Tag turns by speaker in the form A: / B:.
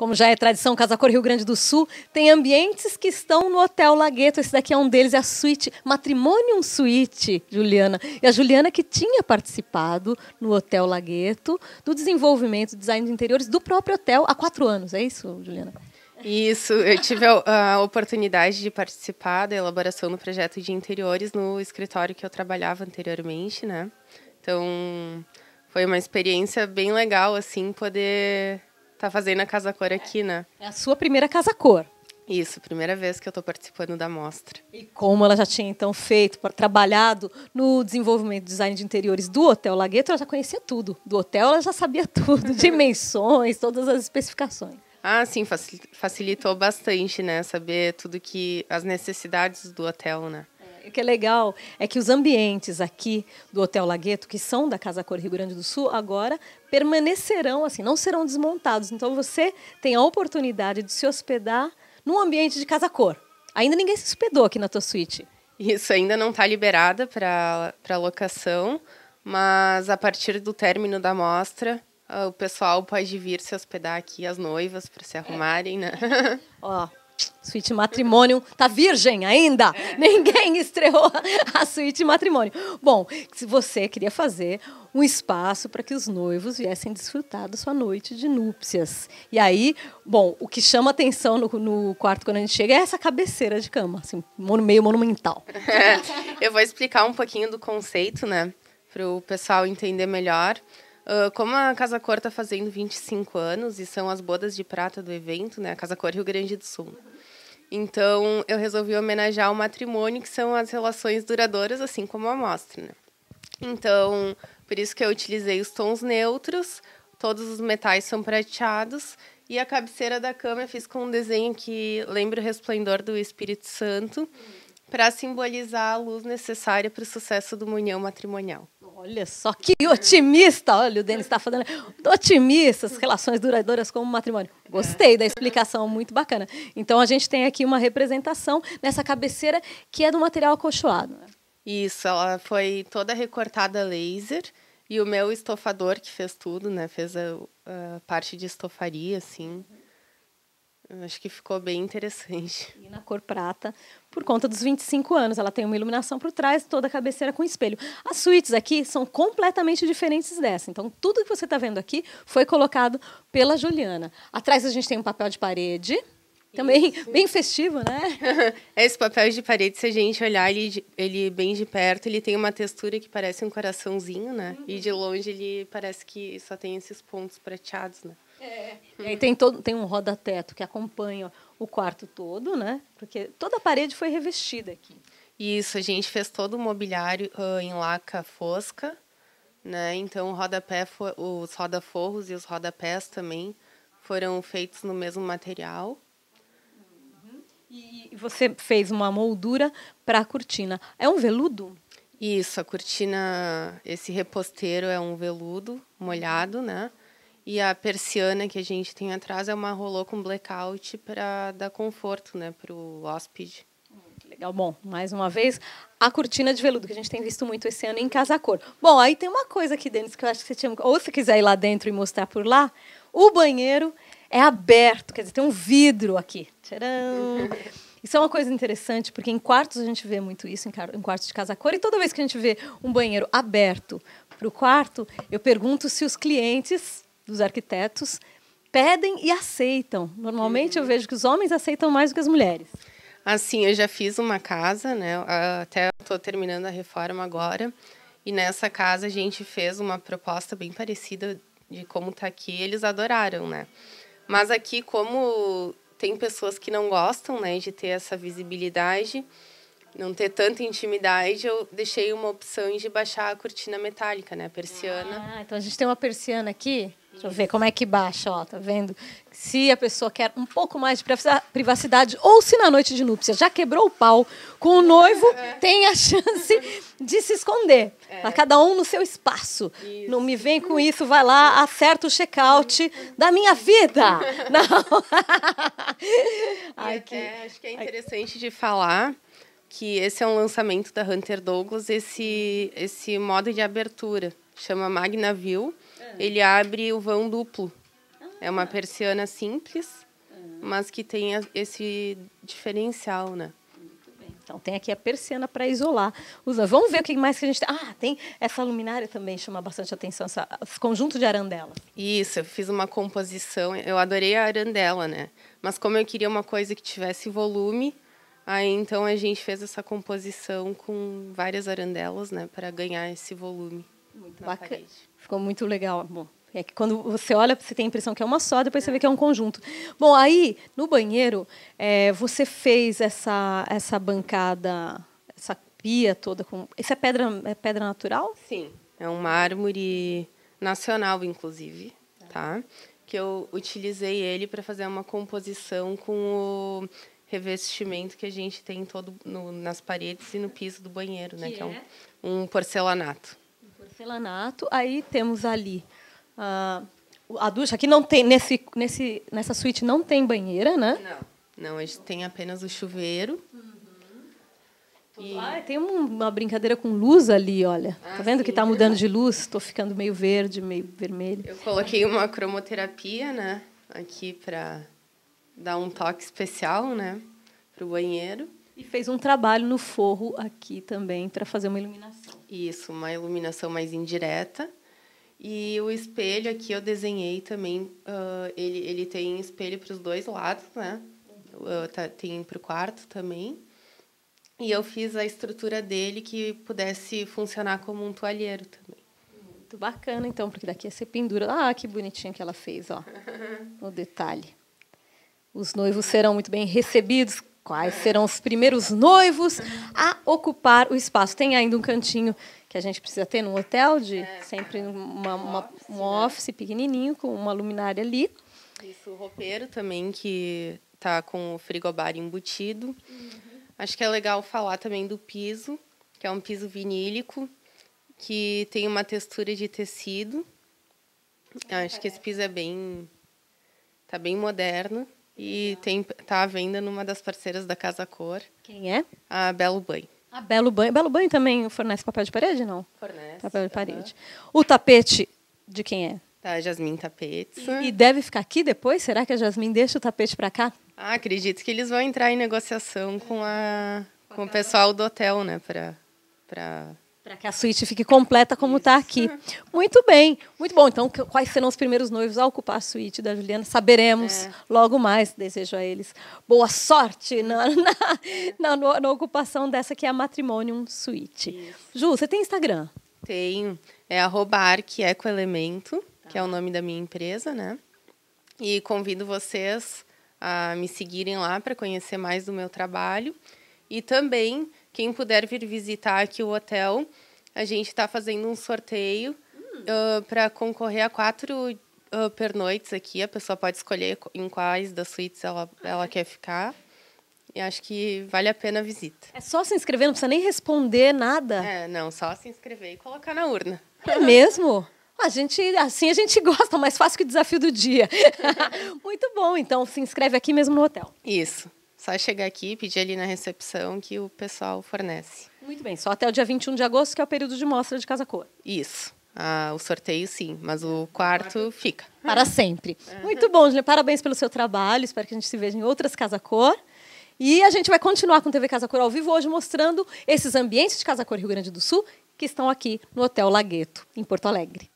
A: Como já é tradição, Casa Cor Rio Grande do Sul tem ambientes que estão no Hotel Lagueto. Esse daqui é um deles, é a suíte Matrimonium Suíte, Juliana. E a Juliana que tinha participado no Hotel Lagueto do desenvolvimento, design de interiores do próprio hotel há quatro anos. É isso, Juliana?
B: Isso, eu tive a, a, oportunidade de participar da elaboração do projeto de interiores no escritório que eu trabalhava anteriormente, né? Então, foi uma experiência bem legal, assim, poder tá fazendo a Casa Cor aqui, né? É a sua primeira Casa Cor. Isso, primeira vez que eu estou
A: participando da mostra. E como ela já tinha então feito, trabalhado no desenvolvimento do design de interiores do Hotel Lagueto, ela já conhecia tudo. Do hotel ela já sabia tudo, dimensões, todas as especificações.
B: Ah, sim, facilitou bastante, né? Saber
A: tudo que. as necessidades do hotel, né? O que é legal é que os ambientes aqui do Hotel Lagueto, que são da Casa Cor Rio Grande do Sul, agora permanecerão assim, não serão desmontados. Então você tem a oportunidade de se hospedar num ambiente de Casa Cor. Ainda ninguém se hospedou aqui na tua suíte. Isso ainda não está liberada para
B: locação, mas a partir do término da mostra, ah, o pessoal pode
A: vir se hospedar aqui, as noivas, para se é. arrumarem, né? Ó, suíte matrimônio. Tá virgem ainda? É. Ninguém estreou a suíte matrimônio. Bom, se você queria fazer um espaço para que os noivos viessem desfrutar da sua noite de núpcias. E aí, bom, o que chama atenção no, no quarto quando a gente chega é essa cabeceira de cama, assim, meio monumental.
B: Eu vou explicar um pouquinho do conceito, né? Para o pessoal entender melhor. Uh, como a Casa Cor está fazendo 25 anos e são as bodas de prata do evento, né? A Casa Cor Rio Grande do Sul. Então, eu resolvi homenagear o matrimônio, que são as relações duradouras, assim como a mostra. Né? Então, por isso que eu utilizei os tons neutros, todos os metais são prateados, e a cabeceira da cama eu fiz com um desenho que lembra o resplendor do Espírito Santo, para simbolizar a luz necessária para o sucesso do união
A: matrimonial. Olha só que otimista! Olha, o Denis está falando. Otimistas, relações duradouras como o matrimônio. Gostei da explicação, muito bacana. Então, a gente tem aqui uma representação nessa cabeceira que é do material acolchoado. Né?
B: Isso, ela foi toda recortada a laser. E o meu estofador que fez tudo, né? Fez a, a
A: parte de estofaria, assim. Acho que ficou bem interessante. E na cor prata, por conta dos 25 anos. Ela tem uma iluminação por trás, toda a cabeceira com espelho. As suítes aqui são completamente diferentes dessa. Então, tudo que você está vendo aqui foi colocado pela Juliana. Atrás a gente tem um papel de parede. Também Isso. bem festivo,
B: né? Esse papel de parede, se a gente olhar ele, ele bem de perto, ele tem uma textura
A: que parece um coraçãozinho, né? Uhum. E de
B: longe ele parece que só tem esses pontos prateados, né? É.
A: E aí tem, todo, tem um roda-teto que acompanha o quarto todo, né? Porque toda a parede foi revestida aqui.
B: Isso, a gente fez todo o mobiliário uh, em laca fosca, né? Então o rodapé, os forros e os rodapés também
A: foram feitos no mesmo material. Uhum. E você fez uma moldura para a cortina. É um veludo? Isso, a
B: cortina, esse reposteiro é um veludo molhado, né? E a persiana que a gente tem atrás é uma rolou com blackout para dar conforto né, para o
A: hóspede. Legal, bom, mais uma vez, a cortina de veludo, que a gente tem visto muito esse ano em Casa Cor. Bom, aí tem uma coisa aqui, dentro que eu acho que você tinha. Ou se quiser ir lá dentro e mostrar por lá, o banheiro é aberto, quer dizer, tem um vidro aqui. Tcharam! Isso é uma coisa interessante, porque em quartos a gente vê muito isso, em quartos de casa cor, e toda vez que a gente vê um banheiro aberto para o quarto, eu pergunto se os clientes dos arquitetos pedem e aceitam. Normalmente eu vejo que os homens aceitam mais do que as mulheres.
B: Assim, eu já fiz uma casa, né? Até estou terminando a reforma agora. E nessa casa a gente fez uma proposta bem parecida de como tá aqui. Eles adoraram, né? Mas aqui, como tem pessoas que não gostam, né, de ter essa visibilidade, não ter tanta intimidade, eu deixei uma opção de baixar a cortina metálica, né, a persiana.
A: Ah, então a gente tem uma persiana aqui Deixa eu ver como é que baixa, ó, tá vendo? Se a pessoa quer um pouco mais de privacidade ou se na noite de núpcias já quebrou o pau com o noivo, é. tem a chance de se esconder. É. Tá cada um no seu espaço. Isso. Não me vem com isso, vai lá, acerta o check-out da minha vida. Não.
B: É, acho que é interessante de falar que esse é um lançamento da Hunter Douglas, esse, esse modo de abertura. Chama Magna View ah. Ele abre o vão duplo. Ah, é uma tá. persiana simples, ah. mas que tem esse diferencial,
A: né? Então tem aqui a persiana para isolar. Usa. Vamos ver o que mais que a gente tem. Ah, tem essa luminária também chama bastante atenção, esse conjunto de arandela. Isso, eu fiz uma
B: composição. Eu adorei a arandela, né? Mas como eu queria uma coisa que tivesse volume, aí então a gente fez essa composição com várias arandelas, né, para ganhar
A: esse volume. Bacana. Parede. Ficou muito legal, É que quando você olha, você tem a impressão que é uma só, depois você vê que é um conjunto. Bom, aí, no banheiro, é, você fez essa, essa bancada, essa pia toda com. Isso é pedra, é pedra natural? Sim. É um mármore nacional, inclusive, tá?
B: Que eu utilizei ele para fazer uma composição com o revestimento que a gente tem todo no, nas paredes e no piso do banheiro, né? Que, que é, um, é? um porcelanato
A: porcelanato. Aí temos ali a, ah, a ducha, que não tem nesse, nesse, nessa suíte não tem banheira, né? Não, não, a gente tem apenas o
B: chuveiro. Uhum.
A: E... Ah, tem uma brincadeira com luz ali, olha. Ah, tá vendo sim, que está mudando de luz? Estou ficando meio verde, meio vermelho. Eu coloquei
B: uma cromoterapia, né? Aqui para dar um toque especial, né? o
A: banheiro. E fez um trabalho no forro aqui também para fazer uma iluminação.
B: Isso, uma iluminação mais indireta. E o espelho aqui eu desenhei também. Uh, ele, ele tem espelho para os dois lados, né? Uh, tá, tem para o quarto também. E eu fiz a estrutura dele que pudesse funcionar como
A: um toalheiro também. Muito bacana, então, porque daqui ser pendura. Ah, que bonitinho que ela fez, ó. o detalhe. Os noivos serão muito bem recebidos quais serão os primeiros noivos a ocupar o espaço. Tem ainda um cantinho que a gente precisa ter num hotel, de é, sempre uma, uma, um né? office pequenininho com uma luminária ali.
B: Isso, o roupeiro também, que está com o frigobar embutido. Uhum. Acho que é legal falar também do piso, que é um piso vinílico, que tem uma textura de tecido. É, Acho que esse piso é bem... tá bem moderno. E tem, tá à venda numa das parceiras da Casa
A: Cor. Quem é? A Belo Banho. A Belo Banho. Belo Banho também fornece papel de parede, não? Fornece. Papel de parede. Uhum. O tapete de quem é?
B: Da Jasmin Tapetes. E, e,
A: deve ficar aqui depois? Será que a Jasmin deixa o tapete para cá? Ah, acredito que eles vão entrar em negociação com, a, com o pessoal do hotel, né? Para para que a suíte fique completa como está aqui. Muito bem, muito bom. Então, quais serão os primeiros noivos a ocupar a suíte da Juliana? Saberemos é. logo mais. Desejo a eles boa sorte na, é. na, na, na ocupação dessa que é a Matrimonium Suíte. Ju, você tem Instagram? Tenho. É arroba arquecoelemento, tá. que é o nome da minha empresa, né?
B: E convido vocês a me seguirem lá para conhecer mais do meu trabalho. E também quem puder vir visitar aqui o hotel, a gente está fazendo um sorteio uh, hum. ah, para concorrer a quatro uh, ah, pernoites aqui. A pessoa pode escolher em quais das suítes ela, ah, ela é? quer ficar. E acho
A: que vale a pena a visita. É só se inscrever, não precisa nem responder nada. É, não, só se inscrever e colocar na urna.
B: É mesmo?
A: A gente, assim a gente gosta, mais fácil que o desafio do dia. Muito bom, então se inscreve aqui mesmo no hotel. Isso. Só chegar aqui, pedir
B: ali na recepção que o pessoal fornece. Muito bem, só até o dia 21 de agosto, que é o período de mostra de
A: Casa Cor. Isso. Ah, o sorteio sim, mas o é, quarto fica. Para sempre. É. Muito bom, Julia. Parabéns pelo seu trabalho. Espero que a gente se veja em outras Casa Cor. E a gente vai continuar com TV Casa Cor ao vivo hoje, mostrando esses ambientes de Casa Cor Rio Grande do Sul que estão aqui no Hotel Lagueto, em Porto Alegre.